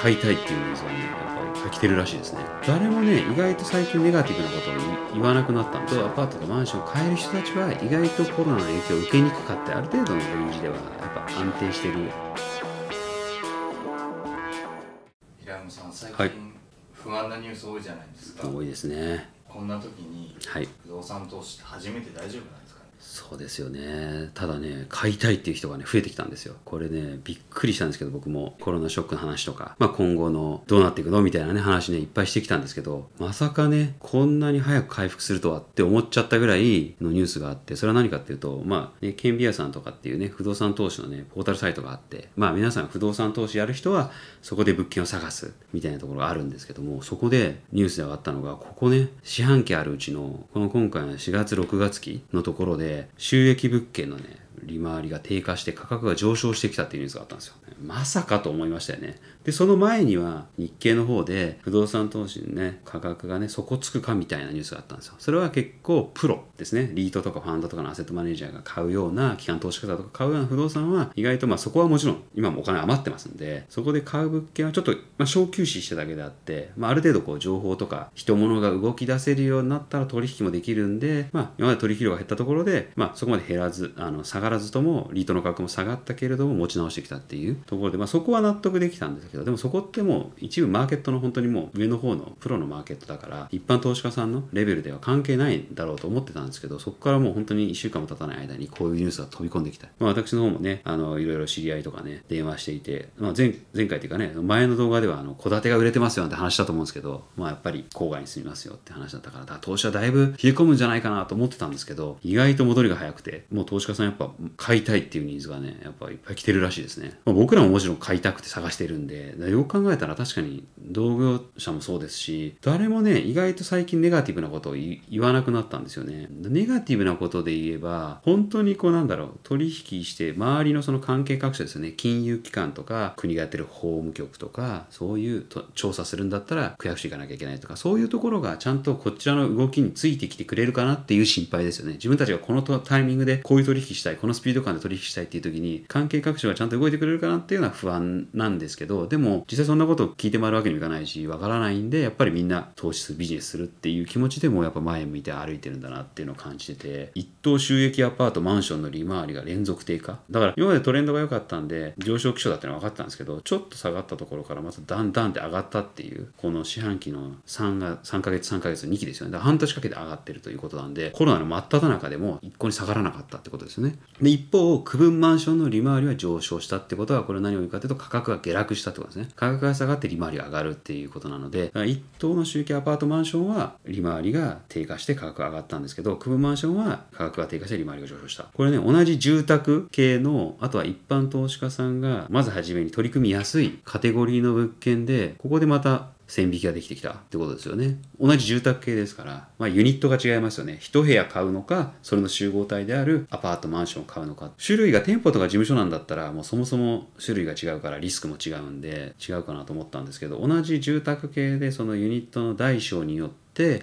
買いたいっていうニーズがねやっぱり来てるらしいですね誰もね意外と最近ネガティブなことを言わなくなったんですアパートとかマンションを買える人たちは意外とコロナの影響を受けにくかってある程度の感じではやっぱ安定してる最近、はい、不安なニュース多いじゃないですか多いですねこんな時に、はい、不動産投資って初めて大丈夫なんでそうですよねただね買いたいっていう人がね増えてきたんですよこれねびっくりしたんですけど僕もコロナショックの話とか、まあ、今後のどうなっていくのみたいなね話ねいっぱいしてきたんですけどまさかねこんなに早く回復するとはって思っちゃったぐらいのニュースがあってそれは何かっていうとまあねケンビアさんとかっていうね不動産投資のねポータルサイトがあってまあ皆さん不動産投資やる人はそこで物件を探すみたいなところがあるんですけどもそこでニュースで上がったのがここね四半期あるうちのこの今回の4月6月期のところで収益物件のね利回りが低下して価格が上昇してきたっていうニュースがあったんですよ。まさかと思いましたよね。で、その前には日経の方で不動産投資のね、価格がね、底つくかみたいなニュースがあったんですよ。それは結構プロですね。リートとかファンドとかのアセットマネージャーが買うような、機関投資家とか買うような不動産は意外とまあそこはもちろん今もお金余ってますんで、そこで買う物件はちょっと、まあ、小休止しただけであって、まあ、ある程度こう情報とか人物が動き出せるようになったら取引もできるんで、まあ今まで取引量が減ったところで、まあそこまで減らず、あの、下がらずともリートの価格も下がったけれども持ち直してきたっていうところで、まあ、そこは納得できたんですけどでもそこってもう一部マーケットの本当にもう上の方のプロのマーケットだから一般投資家さんのレベルでは関係ないだろうと思ってたんですけどそこからもう本当に1週間も経たない間にこういうニュースが飛び込んできた、まあ、私の方もねあのいろいろ知り合いとかね電話していて、まあ前、前前回というかね前の動画では戸建てが売れてますよなんて話だと思うんですけど、まあ、やっぱり郊外に住みますよって話だったからだから投資はだいぶ冷え込むんじゃないかなと思ってたんですけど意外と戻りが早くてもう投資家さんやっぱ買いたいっていうニーズがね、やっぱいっぱい来てるらしいですね。まあ、僕らももちろん買いたくて探してるんで、よく考えたら確かに同業者もそうですし、誰もね、意外と最近ネガティブなことを言わなくなったんですよね。ネガティブなことで言えば、本当にこうなんだろう、取引して周りのその関係各社ですよね、金融機関とか国がやってる法務局とか、そういう調査するんだったら区役所行かなきゃいけないとか、そういうところがちゃんとこちらの動きについてきてくれるかなっていう心配ですよね。自分たちがこのタイミングでこういう取引したい、こののスピード感で取引したいっていう時に関係各所がちゃんと動いてくれるかなっていうのは不安なんですけどでも実際そんなことを聞いて回るわけにもいかないしわからないんでやっぱりみんな投資するビジネスするっていう気持ちでもやっぱ前向いて歩いてるんだなっていうのを感じてて一等収益アパートマンションの利回りが連続低下だから今までトレンドが良かったんで上昇気象だってのは分かったんですけどちょっと下がったところからまただんだんって上がったっていうこの四半期の 3, が3ヶ月3ヶ月2期ですよねだから半年かけて上がってるということなんでコロナの真っ只中でも一向に下がらなかったってことですよねで、一方、区分マンションの利回りは上昇したってことは、これ何を言うかというと価格が下落したってことですね。価格が下がって利回りが上がるっていうことなので、一等の集計アパートマンションは利回りが低下して価格が上がったんですけど、区分マンションは価格が低下して利回りが上昇した。これね、同じ住宅系の、あとは一般投資家さんが、まずはじめに取り組みやすいカテゴリーの物件で、ここでまた線引きができてきたってことですよね。同じ住宅系ですから、まあ、ユニットが違いますよね。一部屋買うのか、それの集合体であるアパート、マンションを買うのか。種類が店舗とか事務所なんだったら、もうそもそも種類が違うからリスクも違うんで、違うかなと思ったんですけど、同じ住宅系でそのユニットの大小によって、、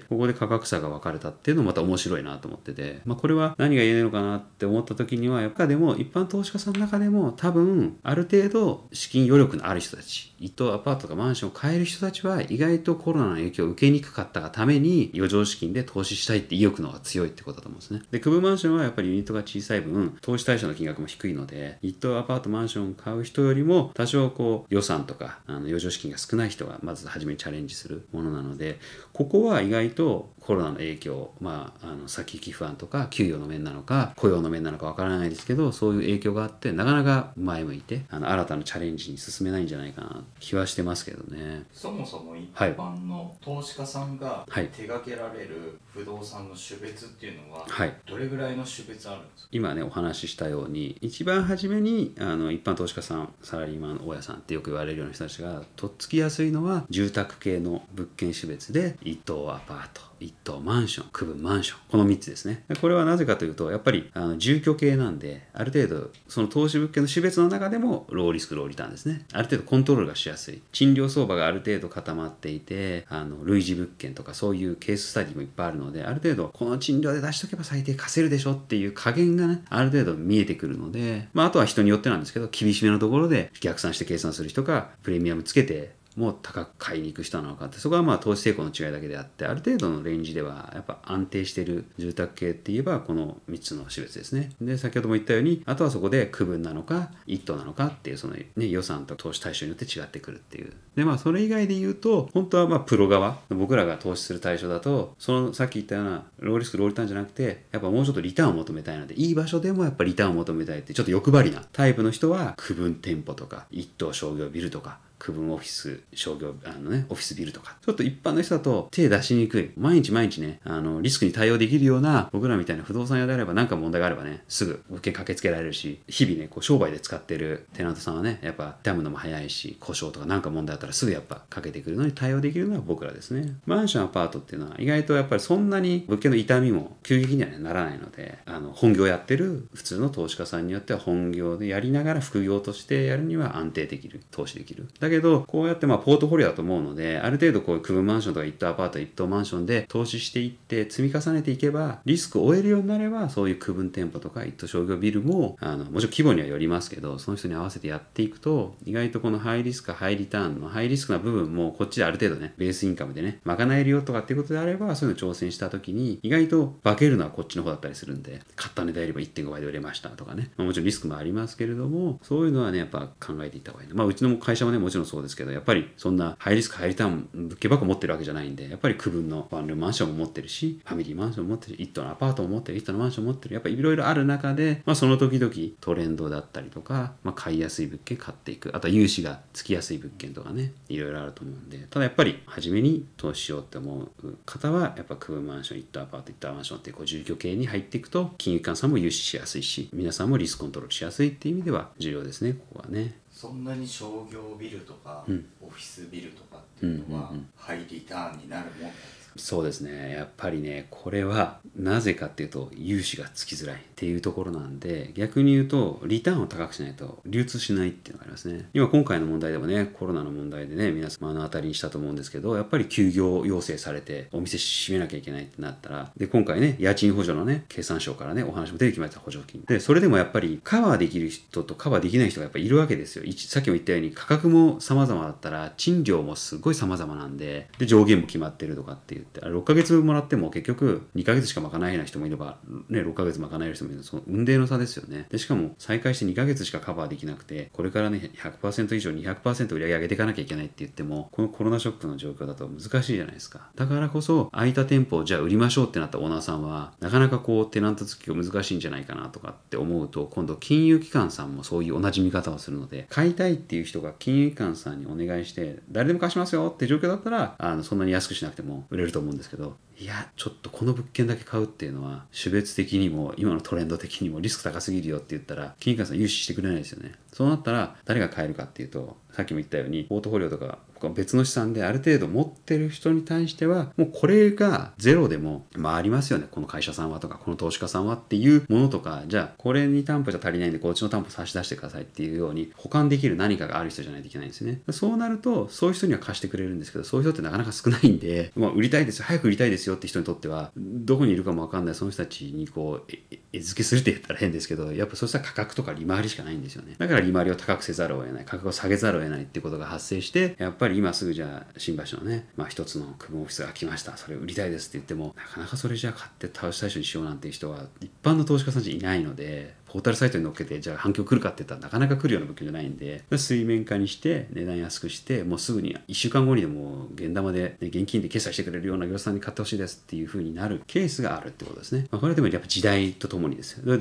ここで価格差が分かれたっていうのもまた面白いなと思ってて、まあ、これは何が言えいのかなって思った時には、やっぱでも一般投資家さんの中でも多分、ある程度資金余力のある人たち、一棟アパートとかマンションを買える人たちは意外とコロナの影響を受けにくかったがために余剰資金で投資したいって意欲の方が強いってことだと思うんですね。で、区分マンションはやっぱりユニットが小さい分、投資対象の金額も低いので、一棟アパートマンションを買う人よりも多少こう予算とかあの余剰資金が少ない人がまず初めにチャレンジするものなので、ここは意外とコロナの影響、まあ、あの先行き不安とか給与の面なのか雇用の面なのかわからないですけどそういう影響があってなかなか前向いてあの新たなチャレンジに進めないんじゃないかな気はしてますけどねそもそも一般の投資家さんが手掛けられる不動産の種別っていうのは、はい、どれぐらいの種別あるんですか今ねお話ししたように一番初めにあの一般投資家さんサラリーマン大家さんってよく言われるような人たちがとっつきやすいのは住宅系の物件種別で1棟アパート1棟マンション区分マンションこの3つですねこれはなぜかというとやっぱりあの住居系なんである程度その投資物件の種別の中でもローリスクローリターンですねある程度コントロールがしやすい賃料相場がある程度固まっていてあの類似物件とかそういうケーススタディもいっぱいあるのでのである程度この賃料で出しとけば最低貸せるでしょっていう加減がねある程度見えてくるので、まあ、あとは人によってなんですけど厳しめのところで逆算して計算する人かプレミアムつけても高く買いに行く人なのかってそこはまあ投資成功の違いだけであってある程度のレンジではやっぱ安定してる住宅系って言えばこの3つの種別ですねで先ほども言ったようにあとはそこで区分なのか一棟なのかっていうその、ね、予算と投資対象によって違ってくるっていうでまあそれ以外で言うと本当はまあプロ側僕らが投資する対象だとそのさっき言ったようなローリスクローリターンじゃなくてやっぱもうちょっとリターンを求めたいのでいい場所でもやっぱリターンを求めたいってちょっと欲張りなタイプの人は区分店舗とか一棟商業ビルとか区分オフィス商業あのねオフィスビルとかちょっと一般の人だと手出しにくい毎日毎日ねあのリスクに対応できるような僕らみたいな不動産屋であれば何か問題があればねすぐ受け駆けつけられるし日々ねこう商売で使ってるテナントさんはねやっぱダムのも早いし故障とか何か問題あったらすぐやっぱかけてくるのに対応できるのは僕らですねマンションアパートっていうのは意外とやっぱりそんなに物件の痛みも急激には、ね、ならないのであの本業やってる普通の投資家さんによっては本業でやりながら副業としてやるには安定できる投資できるだだけど、こうやってまあポートフォリオだと思うので、ある程度こう、区分マンションとか一棟アパート、一棟マンションで投資していって、積み重ねていけば、リスクを負えるようになれば、そういう区分店舗とか一棟商業ビルも、あの、もちろん規模にはよりますけど、その人に合わせてやっていくと、意外とこのハイリスク、ハイリターンのハイリスクな部分も、こっちである程度ね、ベースインカムでね、賄えるよとかっていうことであれば、そういうの挑戦した時に、意外と化けるのはこっちの方だったりするんで、買った値段よりも1.5倍で売れましたとかね、まあ、もちろんリスクもありますけれども、そういうのはね、やっぱ考えていった方がいい。まあ、うちの会社もね、もちろんちろんそうですけどやっぱりそんなハイリスクハイリターン物件ばっか持ってるわけじゃないんでやっぱり区分のワンルームマンションも持ってるしファミリーマンションも持ってる1棟のアパートも持ってる1棟のマンションも持ってるやっぱいろいろある中で、まあ、その時々トレンドだったりとか、まあ、買いやすい物件買っていくあとは融資がつきやすい物件とかねいろいろあると思うんでただやっぱり初めに投資しようって思う方はやっぱ区分マンション1棟アパート1棟マンションってこう住居系に入っていくと金融機関さんも融資しやすいし皆さんもリスクコントロールしやすいっていう意味では重要ですねここはね。そんなに商業ビルとか、オフィスビルとかっていうのは、ハイリターンになるもんなんですかそうですねやっぱりねこれはなぜかっていうと融資がつきづらいっていうところなんで逆に言うとリターンを高くしないと流通しないっていうのがありますね今今回の問題でもねコロナの問題でね皆さん目の当たりにしたと思うんですけどやっぱり休業要請されてお店閉めなきゃいけないってなったらで今回ね家賃補助のね経産省からねお話も出てきました補助金でそれでもやっぱりカバーできる人とカバーできない人がやっぱいるわけですよさっきも言ったように価格も様々だったら賃料もすごい様々なんでで上限も決まってるとかっていうってあ6ヶ月もらっても結局2ヶ月しか賄えない人もいれば、ね、6ヶ月賄える人もいるその運命の差ですよねでしかも再開して2ヶ月しかカバーできなくてこれからね100%以上200%売り上げ上げていかなきゃいけないって言ってもこのコロナショックの状況だと難しいじゃないですかだからこそ空いた店舗をじゃあ売りましょうってなったオーナーさんはなかなかこうテナント付きが難しいんじゃないかなとかって思うと今度金融機関さんもそういう同じ見方をするので買いたいっていう人が金融機関さんにお願いして誰でも貸しますよって状況だったらあのそんなに安くしなくても売れるとと思うんですけどいやちょっとこの物件だけ買うっていうのは種別的にも今のトレンド的にもリスク高すぎるよって言ったら金管さん融資してくれないですよねそうなったら誰が買えるかっていうとさっきも言ったようにポートフォリオとか別の資産である程度持ってる人に対してはもうこれがゼロでもまあありますよねこの会社さんはとかこの投資家さんはっていうものとかじゃあこれに担保じゃ足りないんでこっちの担保差し出してくださいっていうように保管できる何かがある人じゃないといけないんですねそうなるとそういう人には貸してくれるんですけどそういう人ってなかなか少ないんで、まあ、売りたいですよ早く売りたいですですよって人にとってはどこにいるかも分かんないその人たちにこう餌付けするって言ったら変ですけどやっぱそうしたら価格とか利回りしかないんですよねだから利回りを高くせざるを得ない価格を下げざるを得ないってことが発生してやっぱり今すぐじゃあ新橋のね、まあ、一つの区分オフィスが来ましたそれを売りたいですって言ってもなかなかそれじゃあ買って倒し対象にしようなんていう人は一般の投資家さんじゃいないのでポータルサイトに載っけてじゃあ反響来るかって言ったらなかなか来るような物件じゃないんで水面下にして値段安くしてもうすぐに1週間後にでも現玉で、ね、現金で決済してくれるような業者さんに買ってほしいですっていう風になるケースがあるってことですね、まあ、これはでもやっぱ時代とともにですよ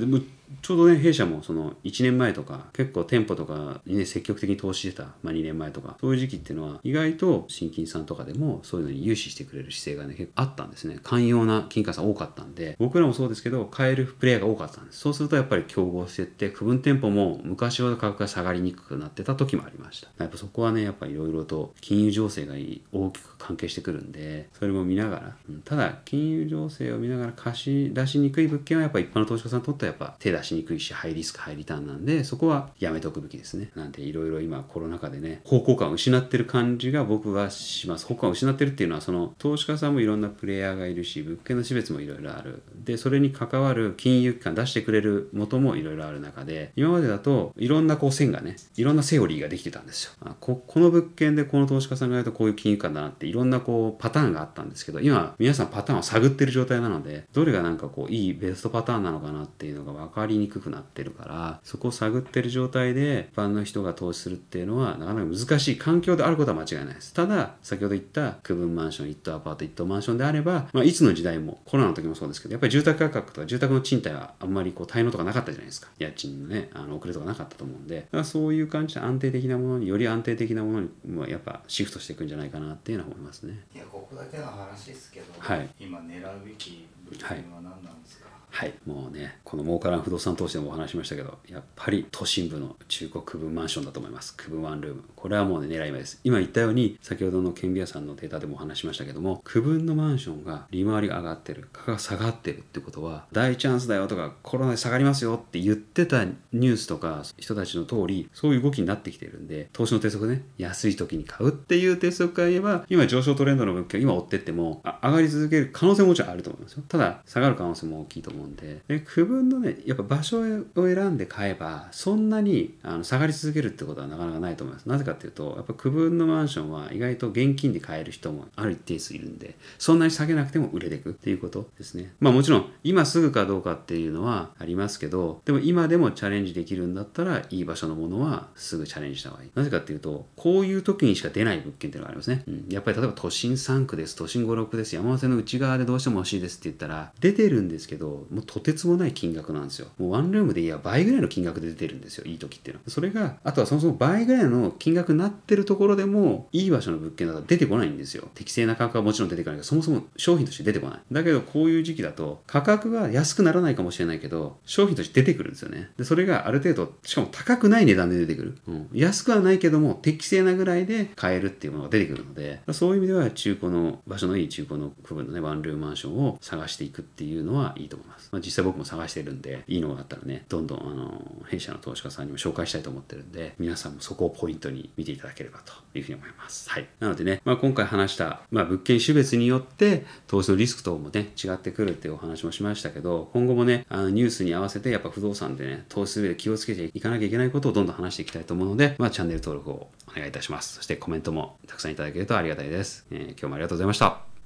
ちょうどね、弊社もその1年前とか、結構店舗とかにね、積極的に投資してた、まあ2年前とか、そういう時期っていうのは、意外と新金さんとかでもそういうのに融資してくれる姿勢がね、結構あったんですね。寛容な金貨さん多かったんで、僕らもそうですけど、買えるプレイヤーが多かったんです。そうするとやっぱり競合してって、区分店舗も昔ほど価格が下がりにくくなってた時もありました。やっぱそこはね、やっぱ色いろいろと金融情勢が大きく関係してくるんで、それも見ながら、うん、ただ金融情勢を見ながら貸し出しにくい物件はやっぱ一般の投資家さんにとってはやっぱ手出しにくいし、ハイリスク、ハイリターンなんで、そこはやめておくべきですね。なんていろいろ今コロナ禍でね、方向感を失ってる感じが僕はします。方向感を失ってるっていうのは、その投資家さんもいろんなプレイヤーがいるし、物件の種別もいろいろある。で、それに関わる金融機関出してくれる元もいろいろある中で、今までだといろんなこう線がね、いろんなセオリーができてたんですよ。あここの物件でこの投資家さんがやるとこういう金融機関だなっていろんなこうパターンがあったんですけど、今皆さんパターンを探ってる状態なので、どれがなんかこういいベストパターンなのかなっていうのが分かりりにくくなってるからそこを探ってる状態で一般の人が投資するっていうのはなかなか難しい環境であることは間違いないですただ先ほど言った区分マンション一棟アパート一棟マンションであれば、まあ、いつの時代もコロナの時もそうですけどやっぱり住宅価格とか住宅の賃貸はあんまりこう滞納とかなかったじゃないですか家賃のねあの遅れとかなかったと思うんでだからそういう感じで安定的なものにより安定的なものに、まあ、やっぱシフトしていくんじゃないかなっていうのは思いますねいやここだけの話ですけど、はい、今狙うべき物件は何なんですか、はいはいもうねこの儲からん不動産投資でもお話しましたけどやっぱり都心部の中古区分マンションだと思います区分ワンルームこれはもうね狙い目です今言ったように先ほどの顕微屋さんのデータでもお話しましたけども区分のマンションが利回りが上がってる価格が下がってるってことは大チャンスだよとかコロナで下がりますよって言ってたニュースとか人たちの通りそういう動きになってきてるんで投資の鉄則ね安い時に買うっていう鉄則から言えば今上昇トレンドの物件今追ってっても上がり続ける可能性ももちろんあると思いますよただ下がる可能性も大きいと思うんでで区分のねやっぱ場所を選んで買えばそんなにあの下がり続けるってことはなかなかないと思いますなぜかっていうとやっぱ区分のマンションは意外と現金で買える人もある一定数いるんでそんなに下げなくても売れていくっていうことですねまあもちろん今すぐかどうかっていうのはありますけどでも今でもチャレンジできるんだったらいい場所のものはすぐチャレンジした方がいいなぜかっていうとこういう時にしか出ない物件っていうのがありますね、うん、やっぱり例えば都心3区です都心56です山手の内側でどうしても欲しいですって言ったら出てるんですけどもうとてつもない金額なんですよ。もうワンルームでいや倍ぐらいの金額で出てるんですよ、いい時っていうのは。それが、あとはそもそも倍ぐらいの金額になってるところでも、いい場所の物件だと出てこないんですよ。適正な価格はもちろん出てこないけど、そもそも商品として出てこない。だけど、こういう時期だと、価格が安くならないかもしれないけど、商品として出てくるんですよね。で、それがある程度、しかも高くない値段で出てくる。うん。安くはないけども、適正なぐらいで買えるっていうものが出てくるので、そういう意味では中古の、場所のいい中古の区分のね、ワンルームマンションを探していくっていうのはいいと思います。ます、まあ、実際僕も探してるんでいいのがあったらねどんどんあの弊社の投資家さんにも紹介したいと思ってるんで皆さんもそこをポイントに見ていただければというふうに思いますはいなのでね、まあ、今回話した、まあ、物件種別によって投資のリスク等もね違ってくるっていうお話もしましたけど今後もねあのニュースに合わせてやっぱ不動産でね投資する上で気をつけていかなきゃいけないことをどんどん話していきたいと思うので、まあ、チャンネル登録をお願いいたしますそしてコメントもたくさんいただけるとありがたいです、えー、今日もありがとうございました